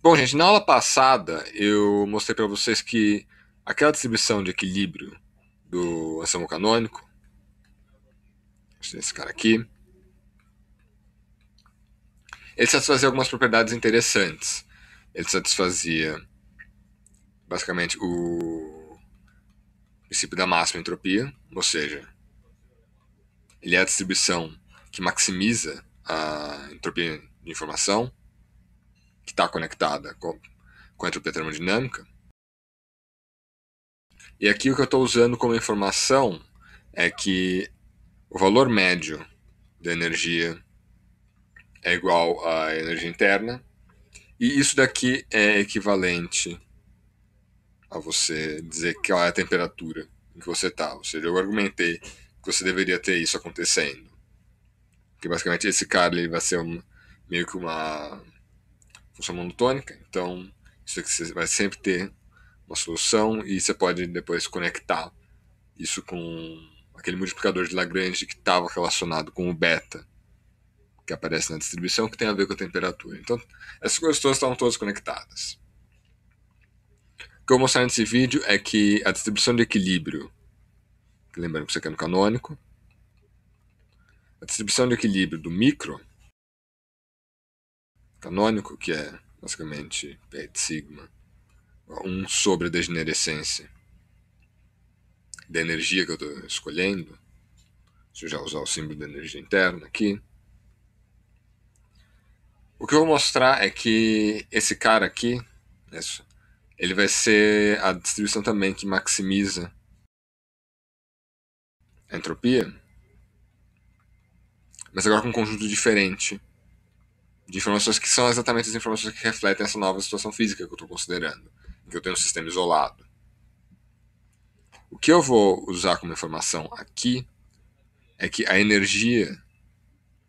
Bom, gente, na aula passada eu mostrei para vocês que aquela distribuição de equilíbrio do Anselmo Canônico, esse cara aqui, ele satisfazia algumas propriedades interessantes. Ele satisfazia basicamente o princípio da máxima entropia, ou seja, ele é a distribuição que maximiza a entropia de informação que está conectada com, com a entropia termodinâmica. E aqui o que eu estou usando como informação é que o valor médio da energia é igual à energia interna, e isso daqui é equivalente a você dizer qual é a temperatura em que você está. Ou seja, eu argumentei que você deveria ter isso acontecendo. Porque basicamente esse cara ele vai ser um, meio que uma função monotônica, então isso aqui você vai sempre ter uma solução e você pode depois conectar isso com aquele multiplicador de Lagrange que estava relacionado com o beta que aparece na distribuição que tem a ver com a temperatura. Então, essas coisas todas estavam todas conectadas. O que eu vou mostrar nesse vídeo é que a distribuição de equilíbrio, lembrando que isso aqui é no canônico, a distribuição de equilíbrio do micro canônico, que é basicamente Pet Sigma, um sobre a degenerescência da energia que eu estou escolhendo, se eu já usar o símbolo da energia interna aqui. O que eu vou mostrar é que esse cara aqui, isso, ele vai ser a distribuição também que maximiza a entropia, mas agora com um conjunto diferente de informações que são exatamente as informações que refletem essa nova situação física que eu estou considerando, que eu tenho um sistema isolado. O que eu vou usar como informação aqui é que a energia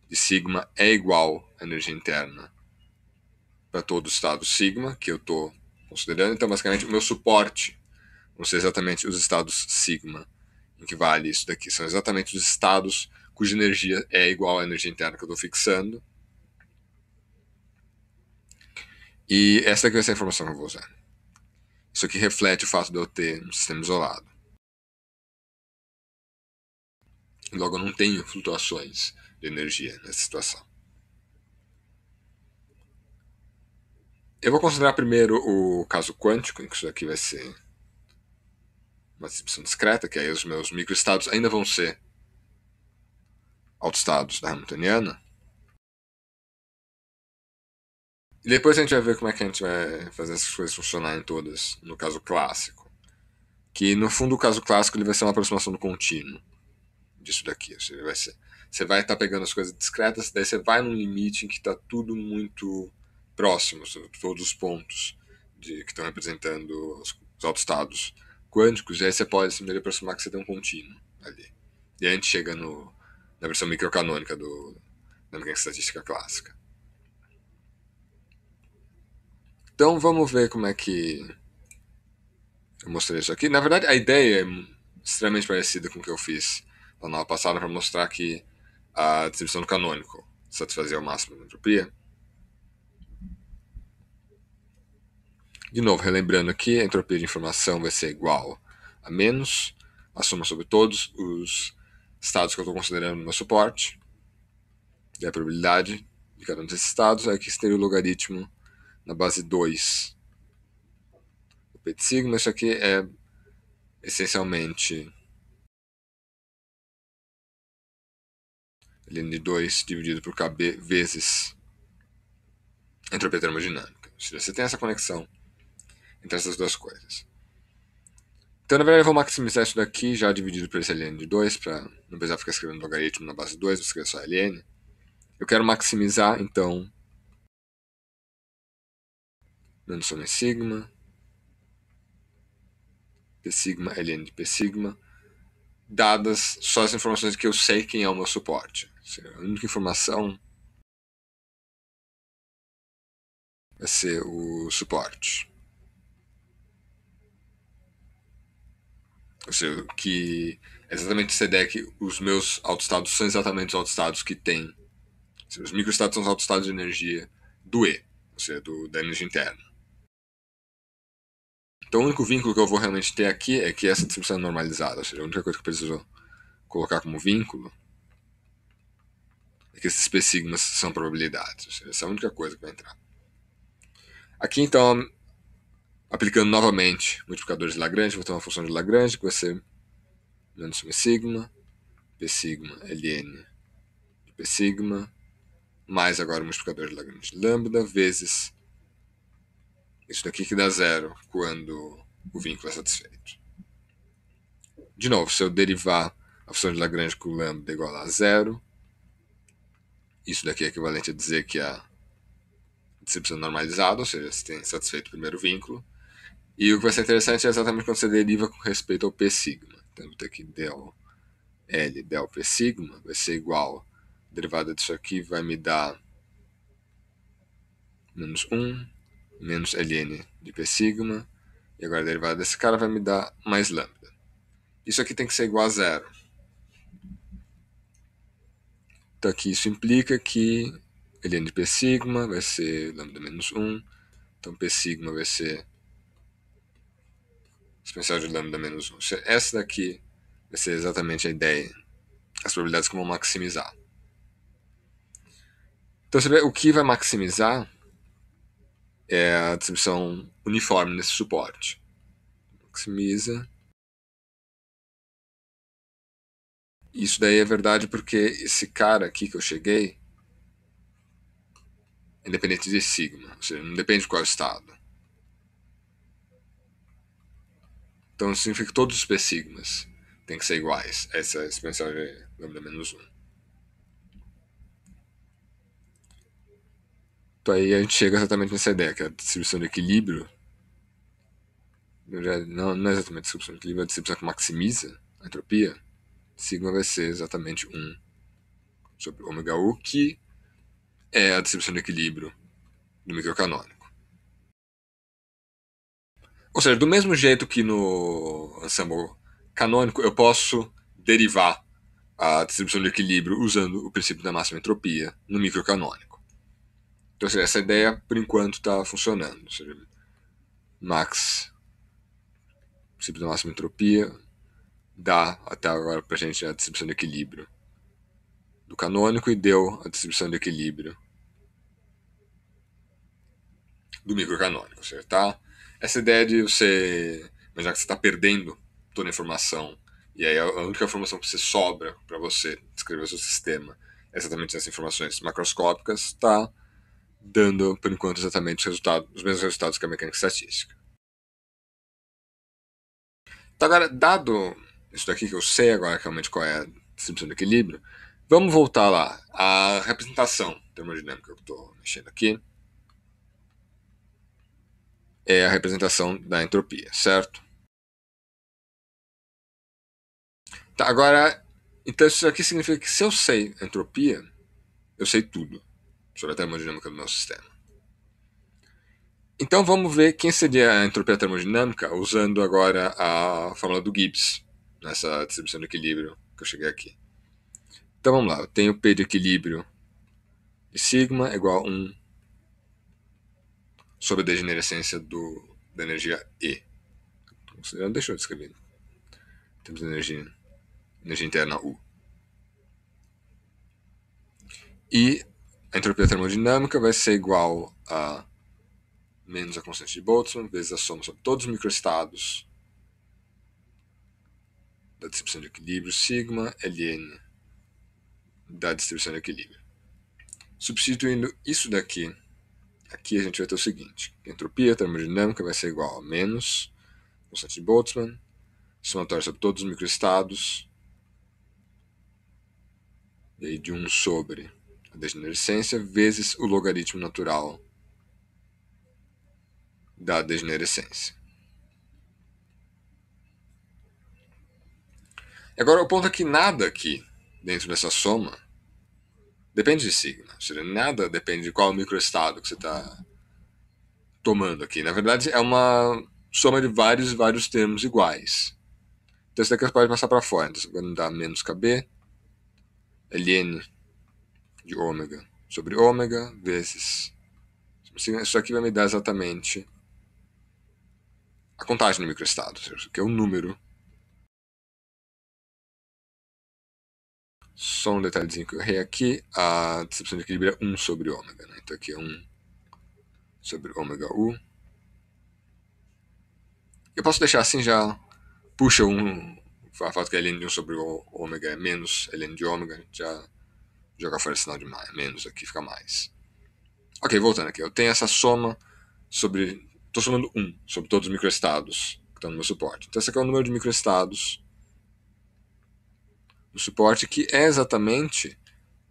de sigma é igual à energia interna para todo o estado sigma que eu estou considerando. Então, basicamente, o meu suporte vão ser exatamente os estados sigma, em que vale isso daqui. São exatamente os estados cuja energia é igual à energia interna que eu estou fixando E essa é essa informação que eu vou usar. Isso aqui reflete o fato de eu ter um sistema isolado. Logo, eu não tenho flutuações de energia nessa situação. Eu vou considerar primeiro o caso quântico, em que isso aqui vai ser uma distribuição discreta, que aí os meus microestados ainda vão ser autoestados da Hamiltoniana. E depois a gente vai ver como é que a gente vai fazer essas coisas funcionarem todas, no caso clássico. Que no fundo o caso clássico ele vai ser uma aproximação do contínuo disso daqui. Você vai ser, você vai estar tá pegando as coisas discretas, daí você vai num limite em que está tudo muito próximo, todos os pontos de, que estão representando os, os autoestados quânticos, e aí você pode se aproximar que você tem um contínuo ali. E aí a gente chega no, na versão microcanônica do, da mecânica estatística clássica. Então vamos ver como é que eu mostrei isso aqui. Na verdade, a ideia é extremamente parecida com o que eu fiz na aula passada para mostrar que a distribuição do canônico satisfazia o máximo de entropia. De novo, relembrando aqui, a entropia de informação vai ser igual a menos a soma sobre todos os estados que eu estou considerando no meu suporte, e a probabilidade de cada um desses estados, é que seria o logaritmo na base 2 do Pet Sigma. Isso aqui é essencialmente ln de 2 dividido por KB vezes entropia termodinâmica. Ou seja, você tem essa conexão entre essas duas coisas. Então, na verdade, eu vou maximizar isso daqui já dividido por esse ln de 2, para não precisar ficar escrevendo logaritmo na base 2, vou escrever só ln. Eu quero maximizar, então, dando soma é sigma, P sigma, ln de P sigma, dadas só as informações que eu sei quem é o meu suporte. A única informação vai é ser o suporte. Ou seja, que é exatamente essa ideia que os meus autoestados são exatamente os autoestados que tem. os microestados são os autoestados de energia do E, ou seja, do, da energia interna. Então, o único vínculo que eu vou realmente ter aqui é que essa distribuição é normalizada, ou seja, a única coisa que eu preciso colocar como vínculo é que esses P sigmas são probabilidades, ou seja, essa é a única coisa que vai entrar. Aqui, então, aplicando novamente multiplicadores de Lagrange, vou ter uma função de Lagrange que vai ser menos um sigma, P sigma ln de P sigma, mais agora o multiplicador de Lagrange lambda, vezes isso daqui que dá zero quando o vínculo é satisfeito. De novo, se eu derivar a função de Lagrange com lambda igual a zero, isso daqui é equivalente a dizer que a distribuição normalizada, ou seja, se tem satisfeito o primeiro vínculo. E o que vai ser interessante é exatamente quando você deriva com respeito ao P sigma. Então, vou ter aqui del L del P sigma vai ser igual, a derivada disso aqui vai me dar menos 1 menos ln de P sigma, e agora a derivada desse cara vai me dar mais lambda. Isso aqui tem que ser igual a zero. Então aqui isso implica que ln de P sigma vai ser lambda menos 1, então P sigma vai ser exponencial de lambda menos 1. Essa daqui vai ser exatamente a ideia, as probabilidades que vão maximizar. Então você vê o que vai maximizar é a distribuição uniforme nesse suporte. Maximiza. Isso daí é verdade porque esse cara aqui que eu cheguei, independente de sigma, ou seja, não depende de qual estado. Então significa que todos os P sigmas têm que ser iguais. Essa é a expansão de lambda menos 1. aí a gente chega exatamente nessa ideia, que é a distribuição de equilíbrio não, não é exatamente a distribuição de equilíbrio, é a distribuição que maximiza a entropia, sigma vai ser exatamente 1 sobre ômega U, que é a distribuição de equilíbrio do microcanônico. Ou seja, do mesmo jeito que no ensemble canônico eu posso derivar a distribuição de equilíbrio usando o princípio da máxima entropia no microcanônico. Então, assim, essa ideia, por enquanto, está funcionando. Ou seja, Max, princípio da máxima entropia, dá até agora para a gente a distribuição de equilíbrio do canônico e deu a distribuição de equilíbrio do microcanônico. Ou seja, tá? Essa ideia de você. Mas já que você está perdendo toda a informação, e aí a única informação que você sobra para você descrever o seu sistema é exatamente essas informações macroscópicas, tá? dando, por enquanto, exatamente os, os mesmos resultados que a mecânica estatística. Então, agora, dado isso daqui que eu sei agora realmente qual é a distribuição do equilíbrio, vamos voltar lá à representação termodinâmica que eu estou mexendo aqui. É a representação da entropia, certo? Tá, agora, então isso aqui significa que se eu sei entropia, eu sei tudo sobre a termodinâmica do nosso sistema. Então vamos ver quem seria a entropia termodinâmica usando agora a fórmula do Gibbs nessa distribuição de equilíbrio que eu cheguei aqui. Então vamos lá, eu tenho P de equilíbrio de sigma igual a 1 sobre a degenerescência do, da energia E. Não deixou né? de escrever. Temos energia, energia interna U. E a entropia termodinâmica vai ser igual a menos a constante de Boltzmann vezes a soma sobre todos os microestados da distribuição de equilíbrio sigma ln da distribuição de equilíbrio. Substituindo isso daqui, aqui a gente vai ter o seguinte, entropia termodinâmica vai ser igual a menos a constante de Boltzmann, somatório sobre todos os microestados, e aí de 1 sobre a degenerescência vezes o logaritmo natural da degenerescência. Agora, o ponto é que nada aqui, dentro dessa soma, depende de sigma. Ou seja, nada depende de qual microestado que você está tomando aqui. Na verdade, é uma soma de vários vários termos iguais. Então, isso daqui você pode passar para fora. Então, você vai dar menos KB, ln de ômega sobre ômega vezes. Isso aqui vai me dar exatamente a contagem de microestados, que é o número. Só um detalhezinho que eu errei aqui, a distribuição de equilíbrio é 1 sobre ômega, né? então aqui é 1 sobre ômega U. Eu posso deixar assim já, puxa 1, é o fato que ln de 1 sobre ômega é menos ln de ômega, já jogar fora esse sinal de mais, menos aqui, fica mais. Ok, voltando aqui, eu tenho essa soma sobre. Estou somando 1 sobre todos os microestados que estão no meu suporte. Então, esse aqui é o número de microestados no suporte, que é exatamente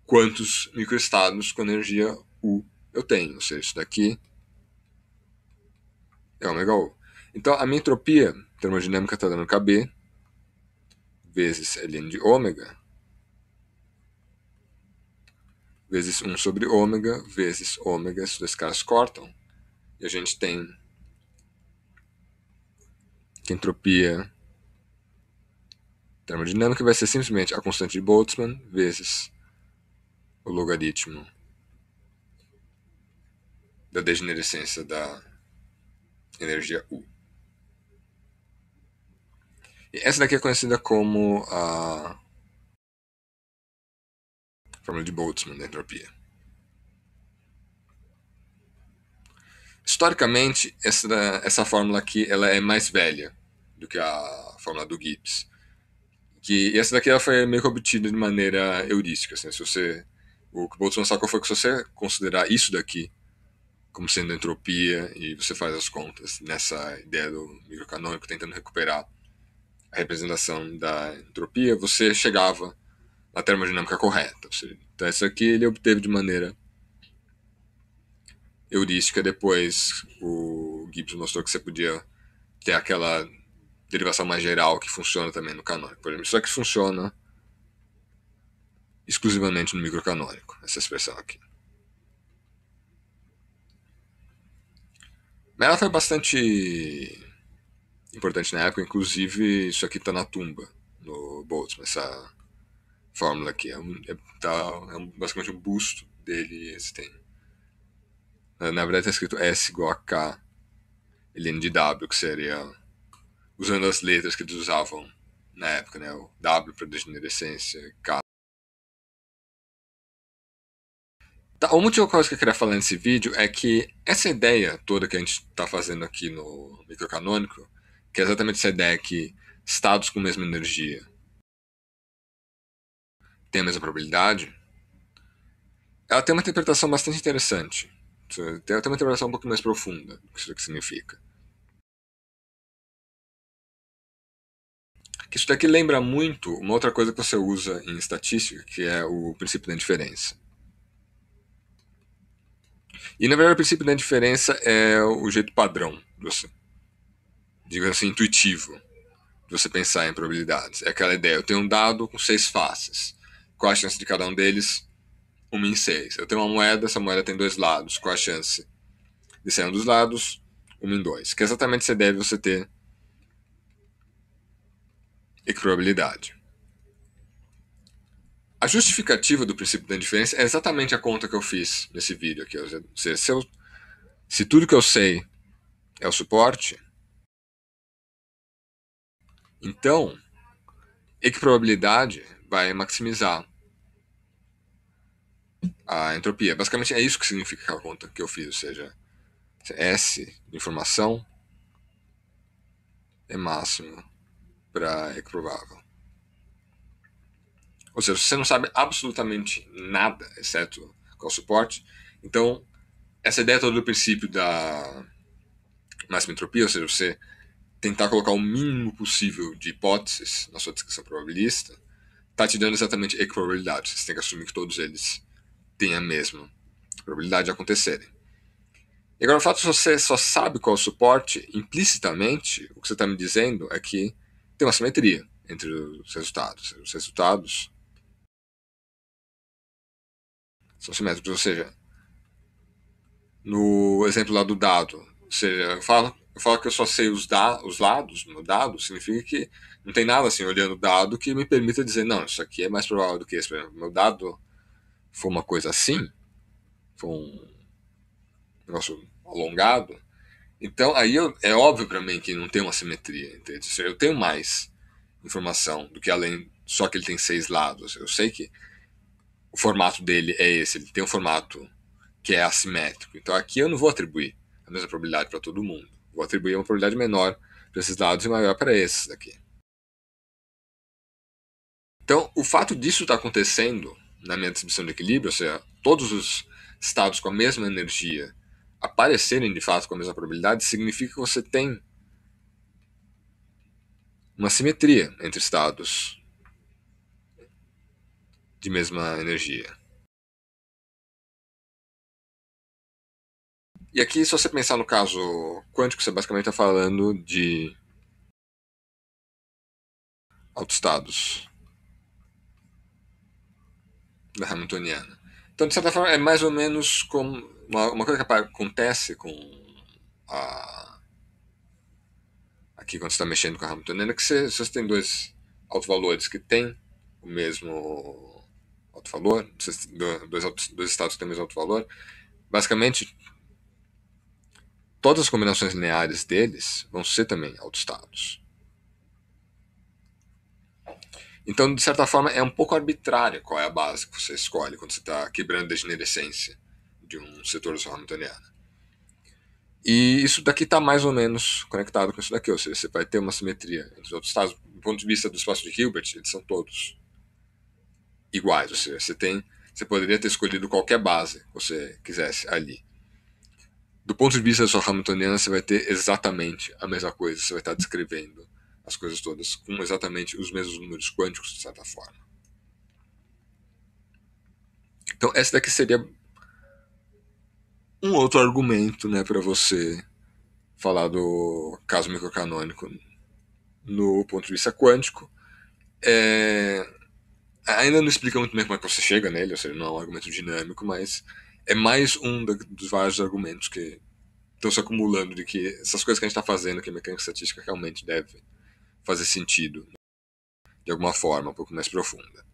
quantos microestados com energia U eu tenho. Ou seja, isso daqui é ωU. Então, a minha entropia termodinâmica está dando KB vezes ln de ômega vezes 1 sobre ômega, vezes ômega, esses dois caras cortam, e a gente tem que a entropia termodinâmica vai ser simplesmente a constante de Boltzmann vezes o logaritmo da degenerescência da energia U. E essa daqui é conhecida como a Fórmula de Boltzmann né, da entropia. Historicamente, essa, essa fórmula aqui ela é mais velha do que a fórmula do Gibbs. Que, e essa daqui ela foi meio que obtida de maneira heurística. Assim, se você, o que Boltzmann sacou foi que se você considerar isso daqui como sendo entropia e você faz as contas nessa ideia do microcanônico tentando recuperar a representação da entropia, você chegava a termodinâmica correta. Então, isso aqui ele obteve de maneira heurística. Depois, o Gibbs mostrou que você podia ter aquela derivação mais geral que funciona também no canônico. Por exemplo, isso aqui funciona exclusivamente no microcanônico, essa expressão aqui. Mas ela foi bastante importante na época, inclusive isso aqui está na tumba, no Boltzmann, essa fórmula aqui. É, um, é, tá, é um, basicamente um busto dele. Esse tem. Na, na verdade está escrito S igual a K ln de W, que seria usando as letras que eles usavam na época, né? O W para degenerescência, K. Tá, uma última coisa que eu queria falar nesse vídeo é que essa ideia toda que a gente está fazendo aqui no microcanônico, que é exatamente essa ideia que estados com mesma energia tem a mesma probabilidade, ela tem uma interpretação bastante interessante. Tem uma interpretação um pouco mais profunda do que isso que significa. Isso daqui lembra muito uma outra coisa que você usa em estatística, que é o princípio da indiferença. E na verdade o princípio da indiferença é o jeito padrão, você, digamos assim, intuitivo, de você pensar em probabilidades. É aquela ideia, eu tenho um dado com seis faces qual a chance de cada um deles? 1 em 6. Eu tenho uma moeda, essa moeda tem dois lados. Qual a chance de ser um dos lados? 1 em 2. Que exatamente você deve você ter probabilidade. A justificativa do princípio da indiferença é exatamente a conta que eu fiz nesse vídeo aqui. Ou seja, se, eu, se tudo que eu sei é o suporte, então, probabilidade vai maximizar a entropia. Basicamente é isso que significa a conta que eu fiz, ou seja, S de informação é máximo para é provável. Ou seja, você não sabe absolutamente nada, exceto qual suporte, então essa ideia toda do princípio da máxima entropia, ou seja, você tentar colocar o mínimo possível de hipóteses na sua descrição probabilística, tá te dando exatamente probabilidade. Você tem que assumir que todos eles têm a mesma probabilidade de acontecerem. E agora, o fato de você só sabe qual é o suporte, implicitamente, o que você está me dizendo é que tem uma simetria entre os resultados. Os resultados são simétricos, ou seja, no exemplo lá do dado, você fala, eu falo que eu só sei os, da, os lados no dado, significa que não tem nada assim olhando o dado que me permita dizer, não, isso aqui é mais provável do que esse. meu dado foi uma coisa assim, foi um negócio alongado. Então aí eu, é óbvio para mim que não tem uma simetria, entende? Eu tenho mais informação do que além só que ele tem seis lados. Eu sei que o formato dele é esse, ele tem um formato que é assimétrico. Então aqui eu não vou atribuir a mesma probabilidade para todo mundo. Vou atribuir uma probabilidade menor para esses lados e maior para esses daqui. Então, o fato disso estar tá acontecendo na minha distribuição de equilíbrio, ou seja, todos os estados com a mesma energia aparecerem de fato com a mesma probabilidade, significa que você tem uma simetria entre estados de mesma energia. E aqui, se você pensar no caso quântico, você basicamente está falando de autoestados da Hamiltoniana. Então, de certa forma, é mais ou menos como uma, uma coisa que acontece com a. Aqui, quando você está mexendo com a Hamiltoniana, é que se você tem dois autovalores que têm o mesmo alto valor, dois, dois estados que têm o mesmo alto valor, basicamente todas as combinações lineares deles vão ser também autoestados. Então, de certa forma, é um pouco arbitrário qual é a base que você escolhe quando você está quebrando a degenerescência de um setor da sua Hamiltoniana. E isso daqui está mais ou menos conectado com isso daqui, ou seja, você vai ter uma simetria entre os outros estados. Do ponto de vista do espaço de Hilbert, eles são todos iguais, ou seja, você tem, você poderia ter escolhido qualquer base que você quisesse ali do ponto de vista da sua Hamiltoniana, você vai ter exatamente a mesma coisa. Você vai estar descrevendo as coisas todas com exatamente os mesmos números quânticos, de certa forma. Então, essa daqui seria um outro argumento né, para você falar do caso microcanônico no ponto de vista quântico. É... Ainda não explica muito bem como é que você chega nele, ou seja, não é um argumento dinâmico, mas é mais um dos vários argumentos que estão se acumulando de que essas coisas que a gente está fazendo, que a mecânica estatística realmente deve fazer sentido de alguma forma, um pouco mais profunda.